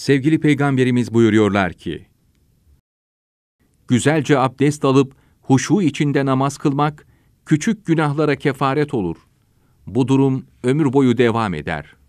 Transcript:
sevgili peygamberimiz buyuruyorlar ki, Güzelce abdest alıp huşu içinde namaz kılmak, küçük günahlara kefaret olur. Bu durum ömür boyu devam eder.''